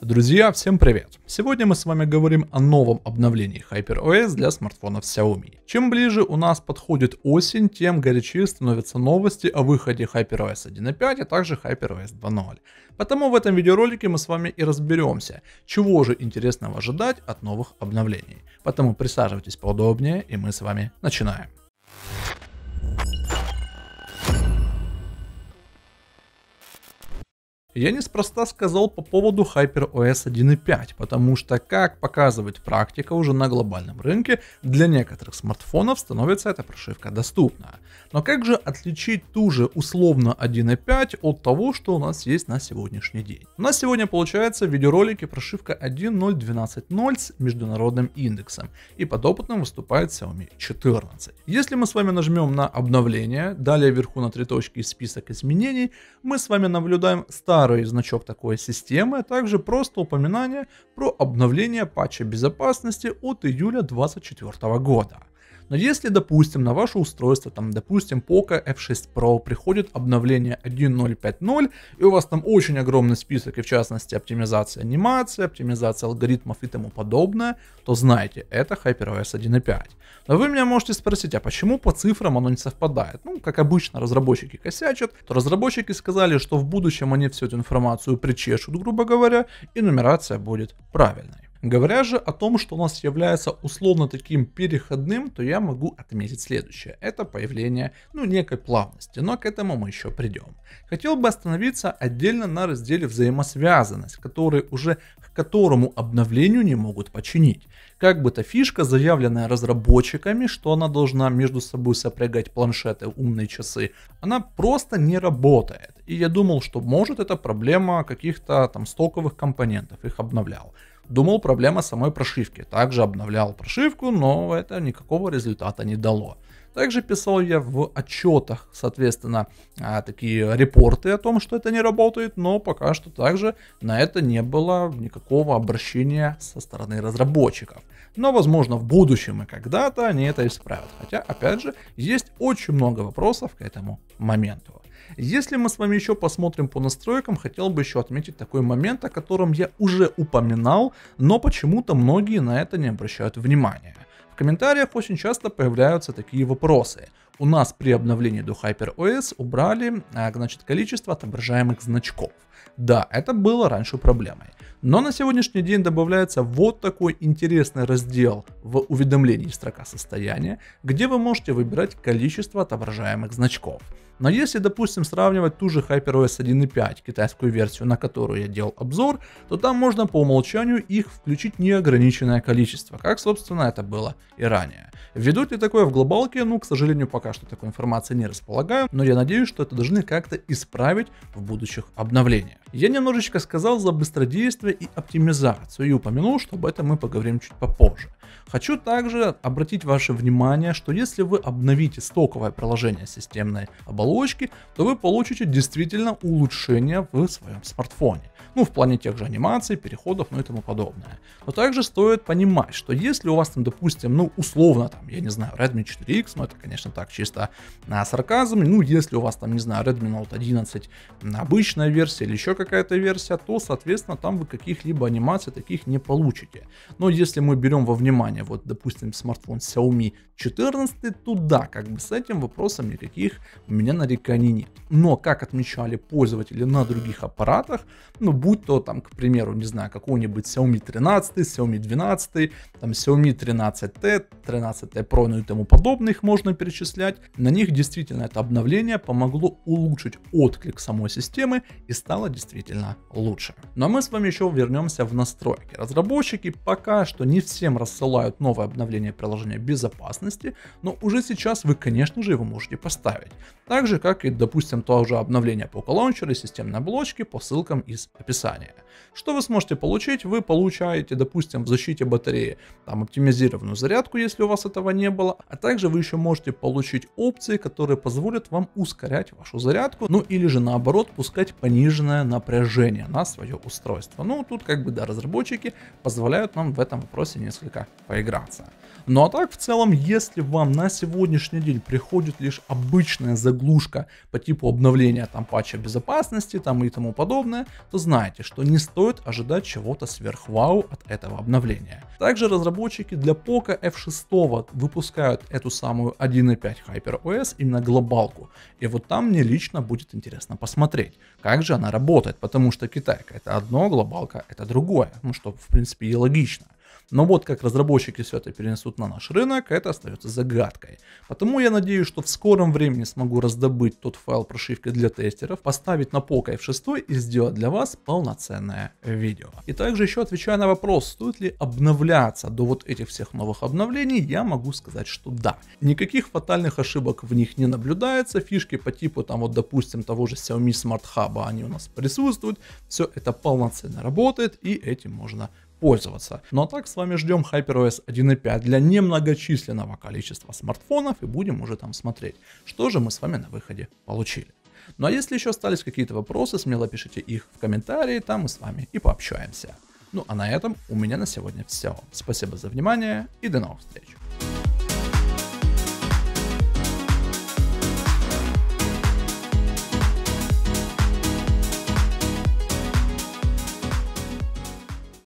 Друзья, всем привет! Сегодня мы с вами говорим о новом обновлении HyperOS для смартфонов Xiaomi. Чем ближе у нас подходит осень, тем горячее становятся новости о выходе HyperOS 1.5, а также HyperOS 2.0. Потому в этом видеоролике мы с вами и разберемся, чего же интересного ожидать от новых обновлений. Поэтому присаживайтесь поудобнее и мы с вами начинаем. Я неспроста сказал по поводу HyperOS 1.5, потому что, как показывает практика уже на глобальном рынке, для некоторых смартфонов становится эта прошивка доступна. Но как же отличить ту же условно 1.5 от того, что у нас есть на сегодняшний день? У нас сегодня получается в видеоролике прошивка 1.0.12.0 с международным индексом, и подопытным выступает Xiaomi 14. Если мы с вами нажмем на обновление, далее вверху на три точки список изменений, мы с вами наблюдаем старый старый значок такой системы, а также просто упоминание про обновление патча безопасности от июля 2024 года. Но если, допустим, на ваше устройство, там, допустим, Poco F6 Pro приходит обновление 1.0.5.0, и у вас там очень огромный список, и в частности оптимизация анимации, оптимизация алгоритмов и тому подобное, то знаете, это HyperOS 1.5. Но вы меня можете спросить, а почему по цифрам оно не совпадает? Ну, как обычно, разработчики косячат, то разработчики сказали, что в будущем они всю эту информацию причешут, грубо говоря, и нумерация будет правильной. Говоря же о том, что у нас является условно таким переходным, то я могу отметить следующее. Это появление, ну, некой плавности, но к этому мы еще придем. Хотел бы остановиться отдельно на разделе взаимосвязанность, который уже к которому обновлению не могут починить. Как бы то фишка, заявленная разработчиками, что она должна между собой сопрягать планшеты, умные часы, она просто не работает. И я думал, что может это проблема каких-то там стоковых компонентов, их обновлял. Думал, проблема самой прошивки. Также обновлял прошивку, но это никакого результата не дало. Также писал я в отчетах, соответственно, а, такие репорты о том, что это не работает, но пока что также на это не было никакого обращения со стороны разработчиков. Но, возможно, в будущем и когда-то они это исправят. Хотя, опять же, есть очень много вопросов к этому моменту. Если мы с вами еще посмотрим по настройкам, хотел бы еще отметить такой момент, о котором я уже упоминал, но почему-то многие на это не обращают внимания. В комментариях очень часто появляются такие вопросы. У нас при обновлении до HyperOS убрали а, значит, количество отображаемых значков. Да, это было раньше проблемой. Но на сегодняшний день добавляется вот такой интересный раздел в уведомлении строка состояния, где вы можете выбирать количество отображаемых значков. Но если, допустим, сравнивать ту же HyperOS 1.5, китайскую версию, на которую я делал обзор, то там можно по умолчанию их включить неограниченное количество, как, собственно, это было и ранее. Введут ли такое в глобалке? Ну, к сожалению, пока что такой информации не располагаю, но я надеюсь, что это должны как-то исправить в будущих обновлениях. Yeah. Я немножечко сказал за быстродействие и оптимизацию и упомянул, что об этом мы поговорим чуть попозже. Хочу также обратить ваше внимание, что если вы обновите стоковое приложение системной оболочки, то вы получите действительно улучшение в своем смартфоне. Ну, в плане тех же анимаций, переходов, ну и тому подобное. Но также стоит понимать, что если у вас там, допустим, ну, условно, там, я не знаю, Redmi 4X, ну, это, конечно, так, чисто на сарказм, ну, если у вас там, не знаю, Redmi Note 11 обычная версия или еще какая-то версия, то, соответственно, там вы каких-либо анимаций таких не получите. Но если мы берем во внимание, вот, допустим, смартфон Xiaomi 14, то да, как бы с этим вопросом никаких у меня нареканий нет. Но, как отмечали пользователи на других аппаратах, ну, будь то, там, к примеру, не знаю, какой-нибудь Xiaomi 13, Xiaomi 12, там, Xiaomi 13T, 13T Pro, ну и тому подобное, их можно перечислять, на них действительно это обновление помогло улучшить отклик самой системы и стало действительно действительно лучше. Но мы с вами еще вернемся в настройки. Разработчики пока что не всем рассылают новое обновление приложения безопасности, но уже сейчас вы, конечно же, его можете поставить. Так же, как и, допустим, то же обновление по колончеру и системной оболочке по ссылкам из описания. Что вы сможете получить? Вы получаете, допустим, в защите батареи там оптимизированную зарядку, если у вас этого не было, а также вы еще можете получить опции, которые позволят вам ускорять вашу зарядку, ну или же наоборот пускать пониженное на напряжение на свое устройство. Ну, тут как бы, да, разработчики позволяют нам в этом вопросе несколько поиграться. Ну а так, в целом, если вам на сегодняшний день приходит лишь обычная заглушка по типу обновления там патча безопасности там и тому подобное, то знайте, что не стоит ожидать чего-то сверхвау от этого обновления. Также разработчики для Poco F6 выпускают эту самую 1.5 HyperOS именно глобалку. И вот там мне лично будет интересно посмотреть, как же она работает работает, потому что Китайка это одно, глобалка это другое, ну что в принципе и логично. Но вот как разработчики все это перенесут на наш рынок, это остается загадкой. Потому я надеюсь, что в скором времени смогу раздобыть тот файл прошивки для тестеров, поставить на Poco F6 и сделать для вас полноценное видео. И также еще отвечая на вопрос, стоит ли обновляться до вот этих всех новых обновлений, я могу сказать, что да. Никаких фатальных ошибок в них не наблюдается, фишки по типу там вот допустим того же Xiaomi Smart Hub, они у нас присутствуют, все это полноценно работает и этим можно пользоваться. Ну а так с вами ждем HyperOS 1.5 для немногочисленного количества смартфонов и будем уже там смотреть, что же мы с вами на выходе получили. Ну а если еще остались какие-то вопросы, смело пишите их в комментарии, там мы с вами и пообщаемся. Ну а на этом у меня на сегодня все. Спасибо за внимание и до новых встреч.